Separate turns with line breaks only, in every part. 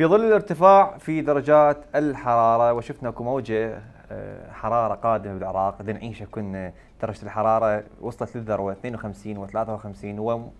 في ظل الارتفاع في درجات الحراره وشفنا اكو موجه آه، حراره قادمه بالعراق لنعيشها كنا درجه الحراره وصلت للذروه 52 و53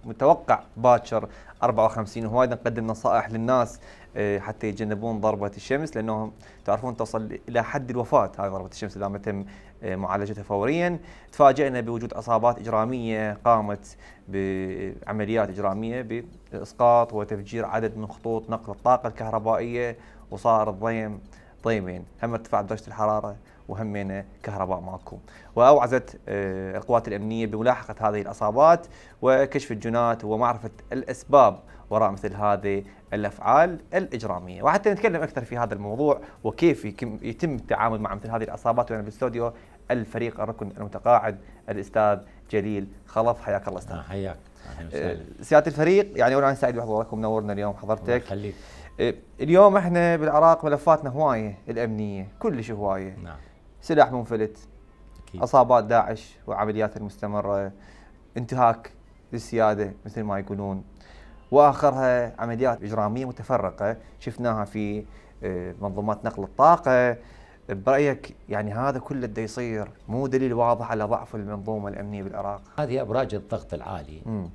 ومتوقع باكر 54 وهوايد نقدم نصائح للناس آه، حتى يتجنبون ضربه الشمس لانهم تعرفون توصل الى حد الوفاه هاي ضربه الشمس اذا ما تم آه، معالجتها فوريا تفاجئنا بوجود عصابات اجراميه قامت بعمليات اجراميه باسقاط وتفجير عدد من خطوط نقل الطاقه الكهربائيه وصار الضيم ضيمين هم ارتفاع درجه الحراره وهمين كهرباء ماكو وأوعزت آه، القوات الأمنية بملاحقة هذه الأصابات وكشف الجنات ومعرفة الأسباب وراء مثل هذه الافعال الاجراميه، وحتى نتكلم اكثر في هذا الموضوع وكيف يتم التعامل مع مثل هذه الاصابات وانا بالاستوديو الفريق الركن المتقاعد الاستاذ جليل خلف حياك الله استاذ. آه، حياك. آه، سياده الفريق يعني اولا سعيد بحضوركم نورنا اليوم حضرتك. اليوم احنا بالعراق ملفاتنا هوايه الامنيه كلش هوايه. نعم. سلاح منفلت أكيد. اصابات داعش وعمليات المستمره انتهاك للسياده مثل ما يقولون واخرها عمليات اجراميه متفرقه شفناها في آه، منظومات نقل الطاقه برايك يعني هذا كله بده يصير مو دليل واضح على ضعف المنظومه الامنيه بالعراق
هذه ابراج الضغط العالي م.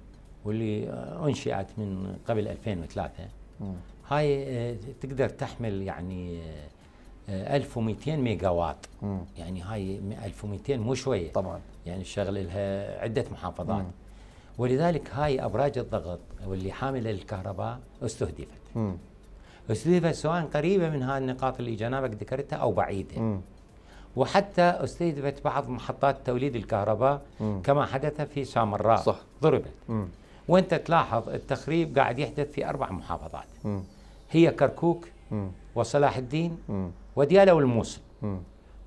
واللي آه، انشئت من قبل 2003 م. هاي آه، تقدر تحمل يعني 1200 ميجا وات مم. يعني هاي 1200 مو شويه طبعا يعني الشغل لها عده محافظات مم. ولذلك هاي ابراج الضغط واللي حامله الكهرباء استهدفت مم. استهدفت سواء قريبه من هاي النقاط اللي جنابك ذكرتها او بعيده مم. وحتى استهدفت بعض محطات توليد الكهرباء مم. كما حدث في سامراء صح. ضربت مم. وانت تلاحظ التخريب قاعد يحدث في اربع محافظات مم. هي كركوك مم. وصلاح الدين مم. ودياله والموصل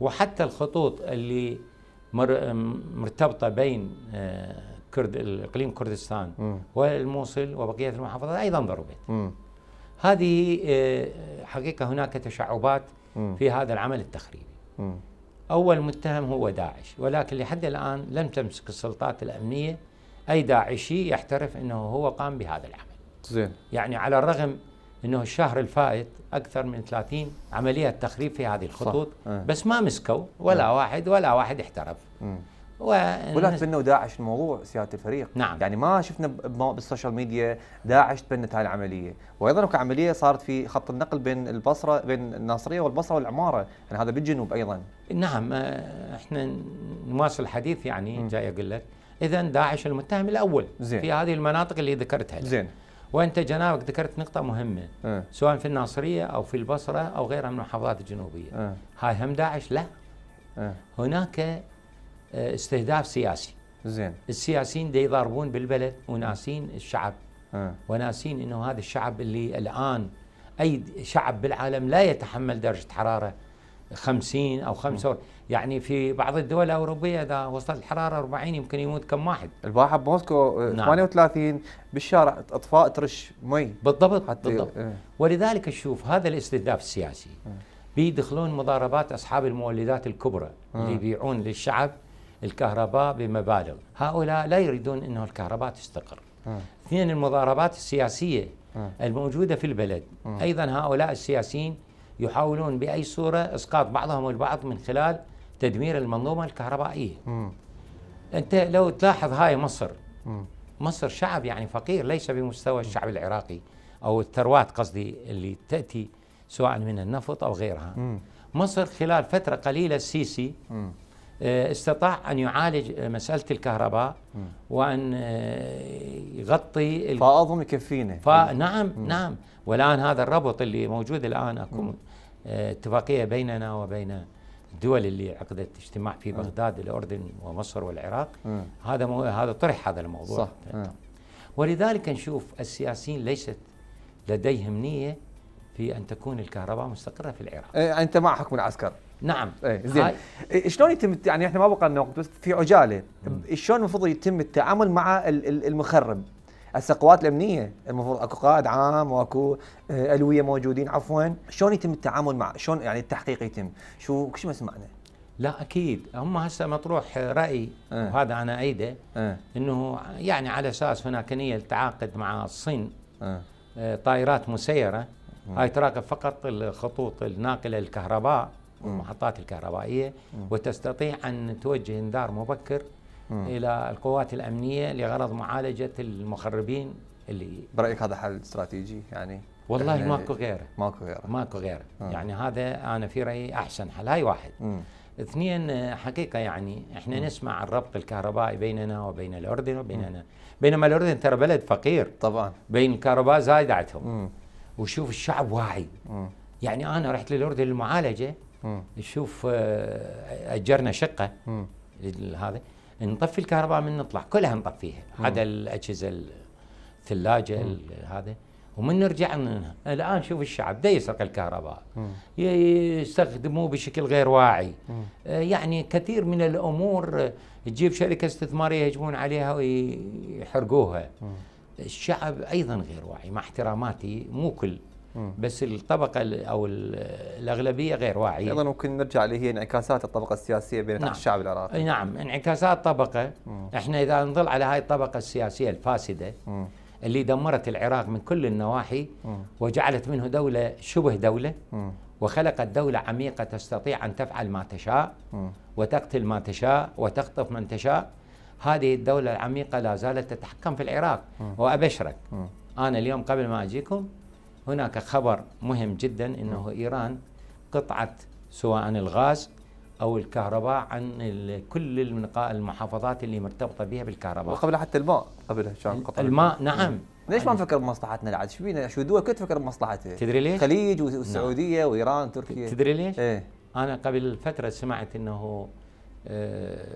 وحتى الخطوط اللي مرتبطه بين آه، كرد اقليم كردستان والموصل وبقيه المحافظات ايضا ضربت. هذه آه، حقيقه هناك تشعبات في هذا العمل التخريبي. اول متهم هو داعش ولكن لحد الان لم تمسك السلطات الامنيه اي داعشي يحترف انه هو قام بهذا العمل. زين. يعني على الرغم انه الشهر الفائت اكثر من 30 عمليه تخريب في هذه الخطوط صح. آه. بس ما مسكوا ولا م. آه.
واحد ولا واحد احترف م.
ولا
تبنوا داعش الموضوع سياده الفريق نعم. يعني ما شفنا بالسوشيال ميديا داعش تبنت هاي العمليه وايضا هناك عمليه صارت في خط النقل بين البصره بين الناصريه والبصره والعماره يعني هذا بالجنوب ايضا
نعم آه، احنا نواصل الحديث يعني جاي اقول لك اذا داعش المتهم الاول زين. في هذه المناطق اللي ذكرتها زين وانت جنابك ذكرت نقطه مهمه أه. سواء في الناصريه او في البصره او غيرها من المحافظات الجنوبيه أه. هاي هم داعش لا أه. هناك آه، استهداف سياسي زين السياسيين دي يضاربون بالبلد وناسين الشعب أه. وناسين انه هذا الشعب اللي الان اي شعب بالعالم لا يتحمل درجه حراره 50 او 5 يعني في بعض الدول الاوروبيه اذا وصلت الحراره 40 يمكن يموت كم واحد
الباحه بموسكو آه، نعم. 38 بالشارع اطفاء ترش مي بالضبط حتى بالضبط إيه. ولذلك
تشوف هذا الاستهداف السياسي بيدخلون مضاربات اصحاب المولدات الكبرى اللي يبيعون للشعب الكهرباء بمبالغ هؤلاء لا يريدون انه الكهرباء تستقر اثنين المضاربات السياسيه الموجوده في البلد ايضا هؤلاء السياسيين يحاولون باي صوره اسقاط بعضهم البعض من خلال تدمير المنظومه الكهربائيه. م. انت لو تلاحظ هاي مصر م. مصر شعب يعني فقير ليس بمستوى الشعب العراقي او الثروات قصدي اللي تاتي سواء من النفط او غيرها. م. مصر خلال فتره قليله السيسي آه، استطاع ان يعالج مساله الكهرباء م. وان آه، يغطي فاظن يكفينا فنعم نعم والان هذا الربط اللي موجود الان اكو اتفاقيه بيننا وبين الدول اللي عقدت اجتماع في بغداد الاردن ومصر والعراق هذا مو هذا طرح هذا الموضوع صح. ولذلك نشوف السياسيين ليست لديهم نيه
في ان تكون الكهرباء مستقره في العراق. إيه انت مع حكم العسكر. نعم. إيه زين. هاي. إيه شلون يتم يعني احنا ما بقى لنا وقت بس في عجاله شلون المفروض يتم التعامل مع المخرب هسه القوات الامنيه المفروض اكو قائد عام واكو آه، الويه موجودين عفوا شلون يتم التعامل مع شلون يعني التحقيق يتم شو شو سمعنا لا
اكيد هم هسه مطروح آه، راي أه. وهذا انا ايده أه. انه يعني على اساس هناك نيه للتعاقد مع الصين أه. آه، طائرات مسيره هاي تراقب فقط الخطوط الناقله الكهرباء والمحطات الكهربائيه وتستطيع ان توجه انذار مبكر الى القوات الامنيه لغرض معالجه المخربين اللي برايك هذا حل استراتيجي يعني والله يعني ماكو غيره ماكو غيره ماكو غيره يعني هذا انا في رايي احسن حل هاي واحد مم. اثنين حقيقه يعني احنا مم. نسمع الربط الكهربائي بيننا وبين الاردن وبيننا مم. بينما الاردن ترى بلد فقير طبعا بين الكهرباء زايد عندهم وشوف الشعب واعي يعني انا رحت للاردن للمعالجه شوف آه، اجرنا شقه هذا نطفي الكهرباء من نطلع كلها نطفيها عدا الاجهزه الثلاجه هذا ومن نرجع منها الان شوف الشعب ده يسرق الكهرباء يستخدموه بشكل غير واعي آه، يعني كثير من الامور آه، تجيب شركه استثماريه يهجمون عليها ويحرقوها الشعب ايضا غير واعي مع احتراماتي مو كل بس الطبقه او الاغلبيه غير واعيه ايضا ممكن نرجع اللي هي انعكاسات الطبقه السياسيه بين نعم. الشعب العراقي نعم انعكاسات طبقه مم. احنا اذا نظل على هاي الطبقه السياسيه الفاسده مم. اللي دمرت العراق من كل النواحي مم. وجعلت منه دوله شبه دوله مم. وخلقت دولة عميقة تستطيع أن تفعل ما تشاء م. وتقتل ما تشاء وتخطف من تشاء هذه الدولة العميقة لا زالت تتحكم في العراق م. وأبشرك م. أنا اليوم قبل ما أجيكم هناك خبر مهم جدا انه ايران قطعت سواء عن الغاز او الكهرباء
عن كل المحافظات اللي مرتبطه بها بالكهرباء وقبلها حتى الماء قبلها كان قطع الماء نعم ليش ما نفكر بمصلحتنا العاد؟ شو بينا شو الدول كلها تفكر بمصلحتها؟ تدري ليش؟ الخليج نعم. والسعوديه نعم. وايران تركيا تدري
ليش؟ ايه؟ انا قبل فتره سمعت انه آه،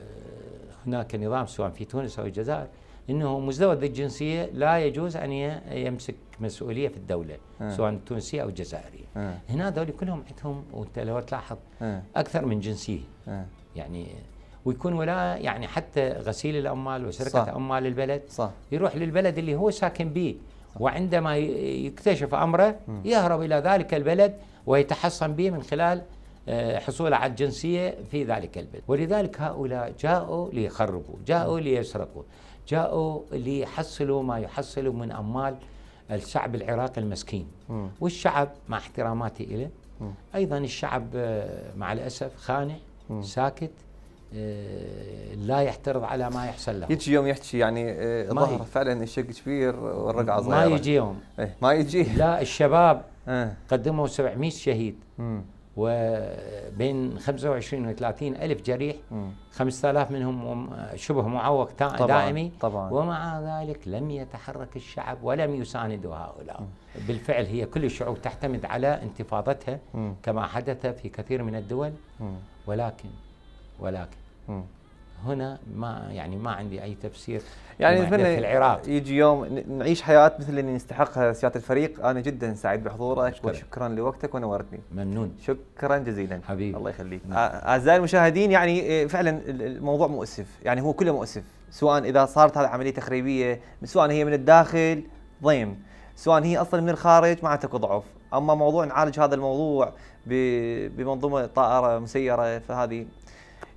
هناك نظام سواء في تونس او الجزائر انه مزدوج الجنسيه لا يجوز ان يمسك مسؤوليه في الدوله أه. سواء التونسيه او الجزائريه أه. هنا هذول كلهم عندهم وانت لو تلاحظ أه. اكثر من جنسيه أه. يعني ويكون ولا يعني حتى غسيل الاموال وسرقه صح. اموال البلد صح. يروح للبلد اللي هو ساكن به وعندما يكتشف امره يهرب الى ذلك البلد ويتحصن به من خلال آه، حصوله على الجنسيه في ذلك البلد، ولذلك هؤلاء جاءوا ليخربوا، جاءوا ليسرقوا، جاءوا ليحصلوا ما يحصلوا من أموال الشعب العراقي المسكين والشعب مع احتراماتي إله أيضا الشعب آه، مع الأسف خانع ساكت آه، لا يحترض على ما يحصل له
يجي يوم يحكي يعني آه، ظهر فعلا الشيء كبير والرقعه صغيره ما يجي يوم ايه
ما يجي لا الشباب إيه. قدموا 700 شهيد وبين 25 و 30 ألف جريح 5000 منهم شبه معوق دائمي طبعاً ومع ذلك لم يتحرك الشعب ولم يساندوا هؤلاء بالفعل هي كل الشعوب تعتمد على انتفاضتها كما حدث في كثير من الدول ولكن
ولكن هنا ما يعني ما عندي اي تفسير يعني نتمنى في العراق يجي يوم نعيش حياه مثل اللي نستحقها سياده الفريق انا جدا سعيد بحضورك شكرا. وشكرا لوقتك ونورتني ممنون شكرا جزيلا حبيبي الله يخليك نعم. اعزائي المشاهدين يعني إيه، فعلا الموضوع مؤسف يعني هو كله مؤسف سواء اذا صارت هذه عمليه تخريبيه سواء هي من الداخل ضيم سواء هي اصلا من الخارج معناته ضعف اما موضوع نعالج هذا الموضوع بمنظومه طائره مسيره فهذه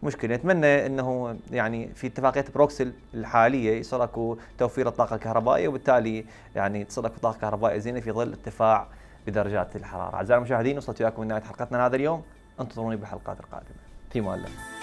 مشكله نتمنى انه يعني في اتفاقيه بروكسل الحاليه يصير اكو توفير الطاقه الكهربائيه وبالتالي يعني تصير اكو طاقه كهربائيه زينه في ظل ارتفاع بدرجات الحراره. اعزائي المشاهدين وصلت وياكم لنهايه حلقتنا هذا اليوم انتظروني بالحلقات القادمه. في مؤلف